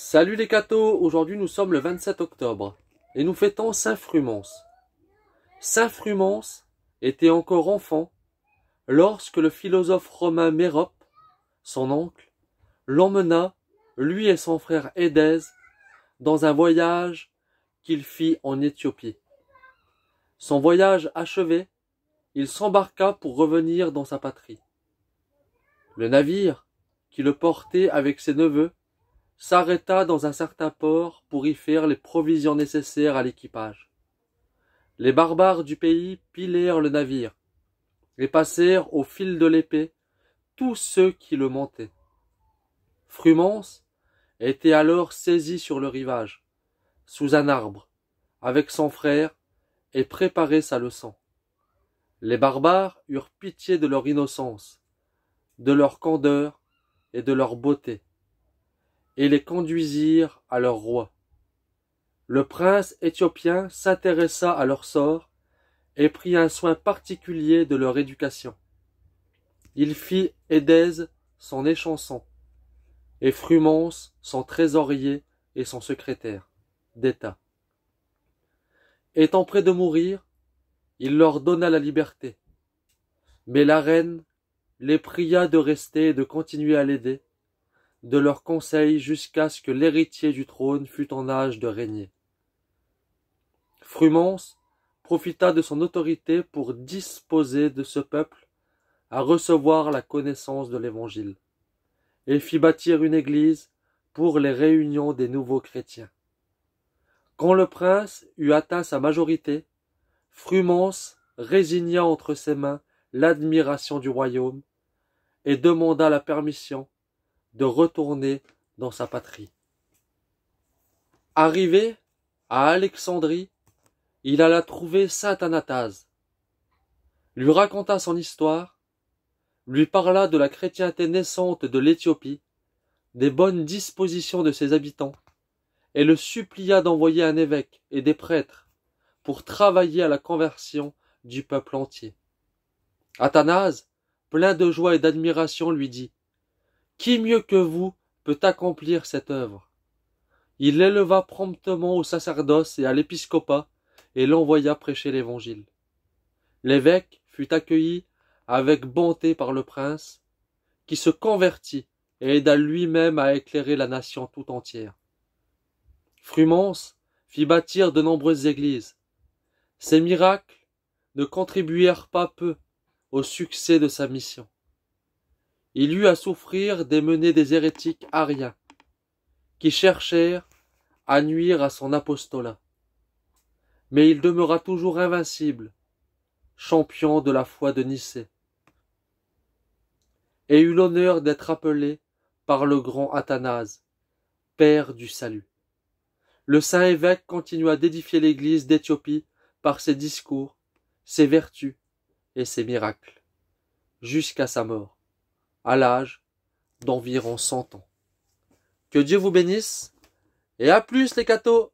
Salut les cathos, aujourd'hui nous sommes le 27 octobre et nous fêtons Saint Frumence. Saint Frumence était encore enfant lorsque le philosophe romain Mérope, son oncle, l'emmena, lui et son frère Édèse, dans un voyage qu'il fit en Éthiopie. Son voyage achevé, il s'embarqua pour revenir dans sa patrie. Le navire, qui le portait avec ses neveux, s'arrêta dans un certain port pour y faire les provisions nécessaires à l'équipage. Les barbares du pays pilèrent le navire et passèrent au fil de l'épée tous ceux qui le montaient. Frumence était alors saisi sur le rivage, sous un arbre, avec son frère, et préparait sa leçon. Les barbares eurent pitié de leur innocence, de leur candeur et de leur beauté et les conduisirent à leur roi. Le prince éthiopien s'intéressa à leur sort et prit un soin particulier de leur éducation. Il fit Édèse son échanson et Frumence son trésorier et son secrétaire d'État. Étant près de mourir, il leur donna la liberté. Mais la reine les pria de rester et de continuer à l'aider, de leurs conseils jusqu'à ce que l'héritier du trône fût en âge de régner. Frumence profita de son autorité pour disposer de ce peuple à recevoir la connaissance de l'Évangile, et fit bâtir une église pour les réunions des nouveaux chrétiens. Quand le prince eut atteint sa majorité, Frumence résigna entre ses mains l'admiration du royaume, et demanda la permission de retourner dans sa patrie. Arrivé à Alexandrie, il alla trouver saint Athanase, lui raconta son histoire, lui parla de la chrétienté naissante de l'Éthiopie, des bonnes dispositions de ses habitants, et le supplia d'envoyer un évêque et des prêtres pour travailler à la conversion du peuple entier. Athanase, plein de joie et d'admiration, lui dit qui mieux que vous peut accomplir cette œuvre Il l'éleva promptement au sacerdoce et à l'épiscopat, et l'envoya prêcher l'Évangile. L'évêque fut accueilli avec bonté par le prince, qui se convertit et aida lui-même à éclairer la nation tout entière. Frumence fit bâtir de nombreuses églises. Ses miracles ne contribuèrent pas peu au succès de sa mission il eut à souffrir des menées des hérétiques ariens, qui cherchèrent à nuire à son apostolat. Mais il demeura toujours invincible, champion de la foi de Nicée, et eut l'honneur d'être appelé par le grand Athanase, père du salut. Le saint évêque continua d'édifier l'Église d'Éthiopie par ses discours, ses vertus et ses miracles, jusqu'à sa mort à l'âge d'environ 100 ans. Que Dieu vous bénisse et à plus les cathos